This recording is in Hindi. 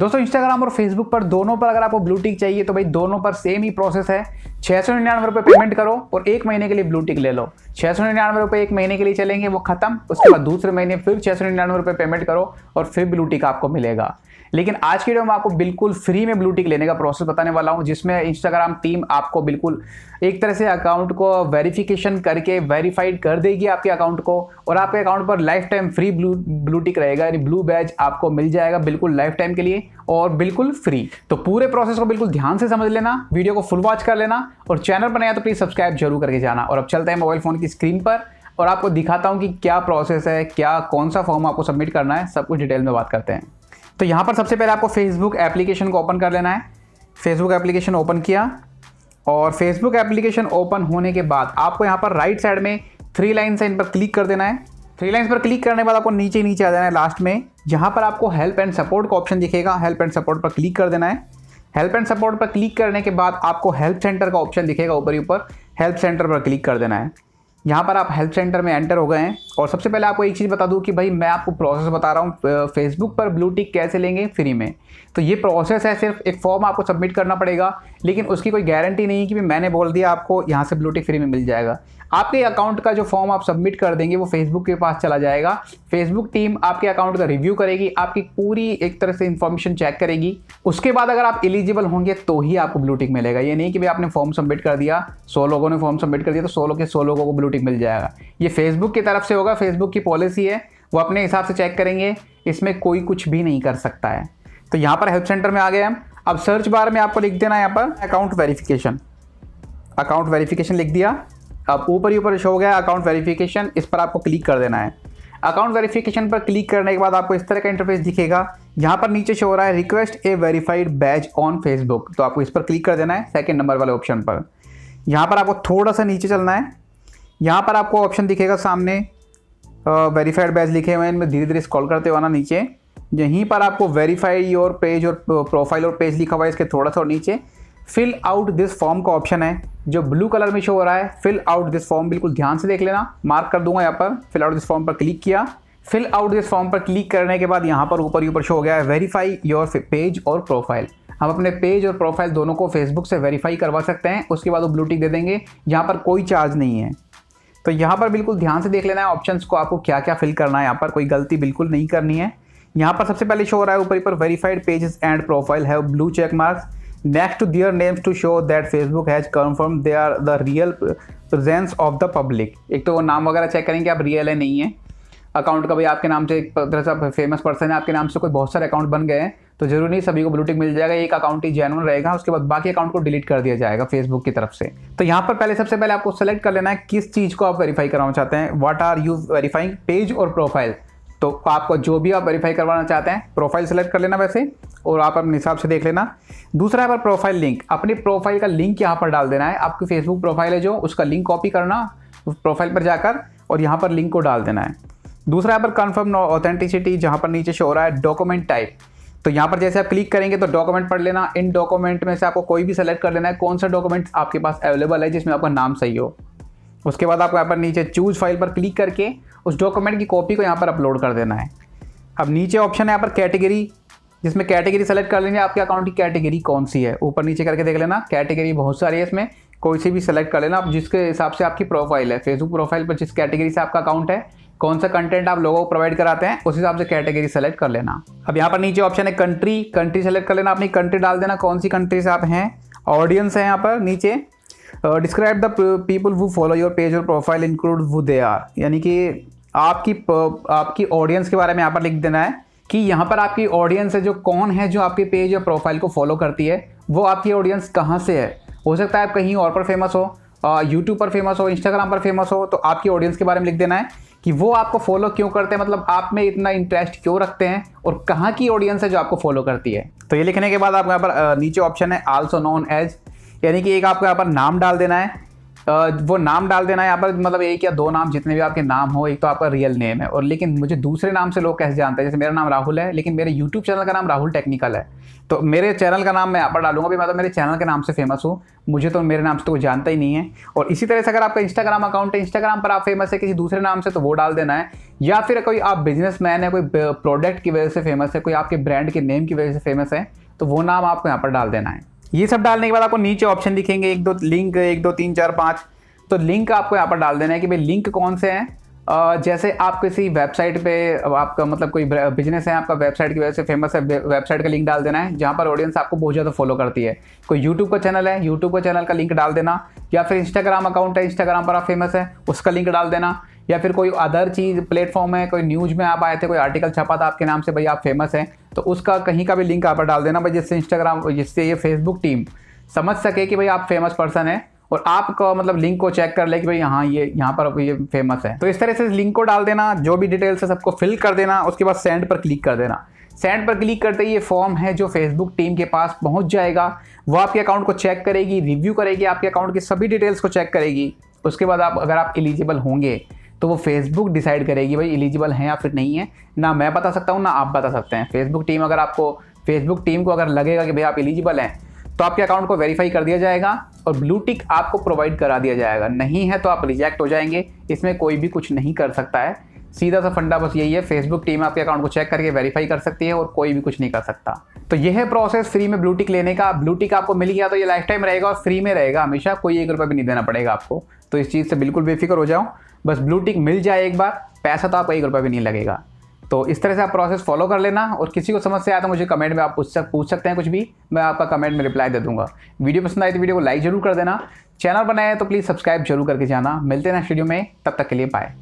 दोस्तों इंस्टाग्राम और फेसबुक पर दोनों पर अगर आपको ब्लू टिक चाहिए तो भाई दोनों पर सेम ही प्रोसेस है छः सौ निन्यानवे रुपये पेमेंट करो और एक महीने के लिए ब्लू टिक ले लो छः सौ निन्यानवे रुपये एक महीने के लिए चलेंगे वो खत्म उसके बाद दूसरे महीने फिर छः सौ निन्यानवे रुपये पेमेंट करो और फिर ब्लू टिक आपको मिलेगा लेकिन आज की वीडियो में आपको बिल्कुल फ्री में ब्लू टिक लेने का प्रोसेस बताने वाला हूँ जिसमें इंस्टाग्राम टीम आपको बिल्कुल एक तरह से अकाउंट को वेरिफिकेशन करके वेरीफाइड कर देगी आपके अकाउंट को और आपके अकाउंट पर lifetime free blue blue tick रहेगा यानी ब्लू बैज आपको मिल जाएगा बिल्कुल लाइफ टाइम के लिए और बिल्कुल फ्री तो पूरे प्रोसेस को बिल्कुल ध्यान से समझ लेना वीडियो को फुल वॉच कर लेना और चैनल पर तो प्लीज़ सब्सक्राइब जरूर करके जाना और अब चलते हैं मोबाइल फ़ोन की स्क्रीन पर और आपको दिखाता हूँ कि क्या प्रोसेस है क्या कौन सा फॉर्म आपको सबमिट करना है सब कुछ डिटेल में बात करते हैं तो यहाँ पर सबसे पहले आपको फेसबुक एप्लीकेशन को ओपन कर लेना है फेसबुक एप्लीकेशन ओपन किया और फेसबुक एप्लीकेशन ओपन होने के बाद आपको यहाँ पर राइट साइड में थ्री लाइन्स है इन पर क्लिक कर देना है थ्री लाइन्स पर क्लिक करने के बाद आपको नीचे नीचे आ जाना है लास्ट में जहाँ पर आपको हेल्प एंड सपोर्ट का ऑप्शन दिखेगा हेल्प एंड सपोर्ट पर क्लिक कर देना है हेल्प एंड सपोर्ट पर क्लिक करने के बाद आपको हेल्प सेंटर का ऑप्शन दिखेगा ऊपर ऊपर हेल्प सेंटर पर क्लिक कर देना है यहाँ पर आप हेल्प सेंटर में एंटर हो गए हैं और सबसे पहले आपको एक चीज़ बता दूँ कि भाई मैं आपको प्रोसेस बता रहा हूँ फेसबुक पर ब्लू टिक कैसे लेंगे फ्री में तो ये प्रोसेस है सिर्फ एक फॉर्म आपको सबमिट करना पड़ेगा लेकिन उसकी कोई गारंटी नहीं कि मैंने बोल दिया आपको यहाँ से ब्लू टिक फ्री में मिल जाएगा आपके अकाउंट का जो फॉर्म आप सबमिट कर देंगे वो फेसबुक के पास चला जाएगा फेसबुक टीम आपके अकाउंट का रिव्यू करेगी आपकी पूरी एक तरह से इन्फॉर्मेशन चेक करेगी उसके बाद अगर आप एलिजिबल होंगे तो ही आपको ब्लू टिक मिलेगा ये नहीं कि भाई आपने फॉर्म सबमिट कर दिया सौ लोगों ने फॉर्म सबमिट कर दिया तो सौ लोग के सौ लोगों को ब्लू ब्यूटी मिल जाएगा ये फेसबुक की तरफ से होगा फेसबुक की पॉलिसी है वो अपने हिसाब से चेक करेंगे इसमें कोई कुछ भी नहीं कर सकता है तो यहाँ पर हेल्प सेंटर में आ गए हम अब सर्च बार में आपको लिख देना है यहाँ पर अकाउंट वेरिफिकेशन अकाउंट वेरिफिकेशन लिख दिया अब ऊपर ही ऊपर शो हो गया अकाउंट वेरिफिकेशन इस पर आपको क्लिक कर देना है अकाउंट वेरिफिकेशन पर क्लिक करने के बाद आपको इस तरह का इंटरफेस दिखेगा यहाँ पर नीचे शो हो रहा है request a verified badge on Facebook तो आपको इस पर क्लिक कर देना है सेकेंड नंबर वाले ऑप्शन पर यहाँ पर आपको थोड़ा सा नीचे चलना है यहाँ पर आपको ऑप्शन दिखेगा सामने वेरीफाइड बैज लिखे हुए हैं इनमें धीरे धीरे स्क्रॉल करते हुआ ना नीचे यहीं पर आपको वेरीफाई योर पेज और प्रोफाइल और पेज लिखा हुआ है इसके थोड़ा सा और नीचे फिल आउट दिस फॉर्म का ऑप्शन है जो ब्लू कलर में शो हो रहा है फिल आउट दिस फॉर्म बिल्कुल ध्यान से देख लेना मार्क कर दूंगा यहाँ पर फिल आउट दिस फॉर्म पर क्लिक किया फिल आउट दिस फॉर्म पर क्लिक करने के बाद यहाँ पर ऊपर ऊपर शो हो गया है वेरीफाई योर पेज और प्रोफाइल हम अपने पेज और प्रोफाइल दोनों को फेसबुक से वेरीफाई करवा सकते हैं उसके बाद वो ब्लूटिक दे देंगे यहाँ पर कोई चार्ज नहीं है तो यहाँ पर बिल्कुल ध्यान से देख लेना है ऑप्शंस को आपको क्या क्या फिल करना है यहाँ पर कोई गलती बिल्कुल नहीं करनी है यहाँ पर सबसे पहले शो हो रहा है ऊपर ऊपर verified pages and profile have blue check marks next to their names to show that Facebook has confirmed they are the real presence of the public एक तो वो नाम वगैरह चेक करेंगे आप रियल है नहीं है अकाउंट का भाई आपके नाम से एक तरह से फेमस पर्सन है आपके नाम से कोई बहुत सारे अकाउंट बन गए हैं तो जरूरी नहीं सभी को ब्लूटिक मिल जाएगा एक अकाउंट ही जेनुअन रहेगा उसके बाद बाकी अकाउंट को डिलीट कर दिया जाएगा फेसबुक की तरफ से तो यहाँ पर पहले सबसे पहले आपको सेलेक्ट कर लेना है किस चीज़ को आप वेरीफाई कराना चाहते हैं what are you verifying page और प्रोफाइल तो आपको जो भी आप वेरीफाई करवाना चाहते हैं प्रोफाइल सेलेक्ट कर लेना वैसे और आप अपने हिसाब से देख लेना दूसरा है पर प्रोफाइल लिंक अपनी प्रोफाइल का लिंक यहाँ पर डाल देना है आपकी फेसबुक प्रोफाइल है जो उसका लिंक कॉपी करना उस प्रोफाइल पर जाकर और यहाँ पर लिंक को डाल देना है दूसरा यहाँ पर कन्फर्म ऑथेंटिसिटी जहाँ पर नीचे शो हो रहा है डॉक्यूमेंट टाइप तो यहाँ पर जैसे आप क्लिक करेंगे तो डॉक्यूमेंट पढ़ लेना इन डॉक्यूमेंट में से आपको कोई भी सेलेक्ट कर लेना है कौन सा डॉक्यूमेंट आपके पास अवेलेबल है जिसमें आपका नाम सही हो उसके बाद आपको यहाँ पर नीचे चूज फाइल पर क्लिक करके उस डॉक्यूमेंट की कॉपी को यहाँ पर अपलोड कर देना है अब नीचे ऑप्शन है यहाँ पर कैटेगरी जिसमें कैटेगरी सेलेक्ट कर लेंगे आपके अकाउंट की कैटेगरी कौन सी है ऊपर नीचे करके देख लेना कैटेगरी बहुत सारी है इसमें कोई सी भी सेलेक्ट कर लेना आप जिसके हिसाब से आपकी प्रोफाइल है फेसबुक प्रोफाइल पर जिस कैटेगरी से आपका अकाउंट है कौन सा कंटेंट आप लोगों को प्रोवाइड कराते हैं उस हिसाब से कैटेगरी सेलेक्ट कर लेना अब यहाँ पर नीचे ऑप्शन है कंट्री कंट्री सेलेक्ट कर लेना अपनी कंट्री डाल देना कौन सी कंट्री से आप हैं ऑडियंस है यहाँ पर नीचे describe the people who follow your page और profile include who they are यानी कि आपकी आपकी ऑडियंस के बारे में यहाँ पर लिख देना है कि यहाँ पर आपकी ऑडियंस है जो कौन है जो आपके पेज या प्रोफाइल को फॉलो करती है वो आपकी ऑडियंस कहाँ से है हो सकता है आप कहीं और पर फेमस हो यूट्यूब पर फेमस हो इंस्टाग्राम पर फेमस हो तो आपकी ऑडियंस के बारे में लिख देना है कि वो आपको फॉलो क्यों करते हैं मतलब आप में इतना इंटरेस्ट क्यों रखते हैं और कहाँ की ऑडियंस है जो आपको फॉलो करती है तो ये लिखने के बाद आपको यहाँ पर नीचे ऑप्शन है आल्सो नोन एज यानी कि एक आपको यहाँ पर नाम डाल देना है वो नाम डाल देना यहाँ पर मतलब एक या दो नाम जितने भी आपके नाम हो एक तो आपका रियल नेम है और लेकिन मुझे दूसरे नाम से लोग कैसे जानते हैं जैसे मेरा नाम राहुल है लेकिन मेरे यूट्यूब चैनल का नाम राहुल टेक्निकल है तो मेरे चैनल का नाम मैं यहाँ पर डालूंगा भी मतलब तो मेरे चैनल के नाम से फेमस हूँ मुझे तो मेरे नाम से तो कोई जानता ही नहीं है और इसी तरह से अगर आपका इंस्टाग्राम अकाउंट है इंस्टाग्राम पर आप फेमस है किसी दूसरे नाम से तो वो डाल देना है या फिर कोई आप मैन है कोई प्रोडक्ट की वजह से फेमस है कोई आपके ब्रांड के नेम की वजह से फेमस है तो वो नाम आपको यहाँ पर डाल देना है ये सब डालने के बाद आपको नीचे ऑप्शन दिखेंगे एक दो लिंक एक दो तीन चार पाँच तो लिंक आपको यहाँ पर डाल देना है कि भाई लिंक कौन से हैं जैसे आप किसी वेबसाइट पे आपका मतलब कोई बिजनेस है आपका वेबसाइट की वजह से फेमस है वेबसाइट का लिंक डाल देना है जहाँ पर ऑडियंस आपको बहुत ज़्यादा फॉलो करती है कोई यूट्यूब का चैनल है यूट्यूब का चैनल का लिंक डाल देना या फिर इंस्टाग्राम अकाउंट है इंस्टाग्राम पर आप फेमस है उसका लिंक डाल देना या फिर कोई अदर चीज़ प्लेटफॉर्म है कोई न्यूज़ में आप आए थे कोई आर्टिकल छपा था आपके नाम से भाई आप फेमस हैं तो उसका कहीं का भी लिंक आप डाल देना भाई जिससे इंस्टाग्राम जिससे ये फेसबुक टीम समझ सके कि भाई आप फेमस पर्सन हैं और आपका मतलब लिंक को चेक कर ले कि भाई यहाँ ये यहाँ पर ये फेमस है तो इस तरह से लिंक को डाल देना जो भी डिटेल्स है सबको फिल कर देना उसके बाद सेंड पर क्लिक कर देना सेंड पर क्लिक करते ही ये फॉर्म है जो फेसबुक टीम के पास पहुंच जाएगा वो आपके अकाउंट को चेक करेगी रिव्यू करेगी आपके अकाउंट की सभी डिटेल्स को चेक करेगी उसके बाद आप अगर आप एलिजिबल होंगे तो वो फेसबुक डिसाइड करेगी भाई एलिजिबल हैं या फिर नहीं है ना मैं बता सकता हूँ ना आप बता सकते हैं फेसबुक टीम अगर आपको फेसबुक टीम को अगर लगेगा कि भाई आप एलिजिबल हैं तो आपके अकाउंट को वेरीफाई कर दिया जाएगा और ब्लू टिक आपको प्रोवाइड करा दिया जाएगा नहीं है तो आप रिजेक्ट हो जाएंगे इसमें कोई भी कुछ नहीं कर सकता है सीधा सा फंडा बस यही है फेसबुक टीम आपके अकाउंट को चेक करके वेरीफाई कर सकती है और कोई भी कुछ नहीं कर सकता तो यह है प्रोसेस फ्री में ब्लू टिक लेने का ब्लू टिक आपको मिल गया तो ये लाइफ टाइम रहेगा और फ्री में रहेगा हमेशा कोई एक रुपये भी नहीं देना पड़ेगा आपको तो इस चीज़ से बिल्कुल बेफिक्र हो जाओ बस ब्लू टिक मिल जाए एक बार पैसा तो आपका एक रुपया भी नहीं लगेगा तो इस तरह से आप प्रोसेस फॉलो कर लेना और किसी को समस्या आया तो मुझे कमेंट में आप पूछ सक पूछ सकते हैं कुछ भी मैं आपका कमेंट में रिप्लाई दे दूंगा वीडियो पसंद आए तो वीडियो को लाइक जरूर कर देना चैनल बनाए तो प्लीज़ सब्सक्राइब जरूर करके जाना मिलते हैं नेक्स्ट वीडियो में तब तक के लिए बाय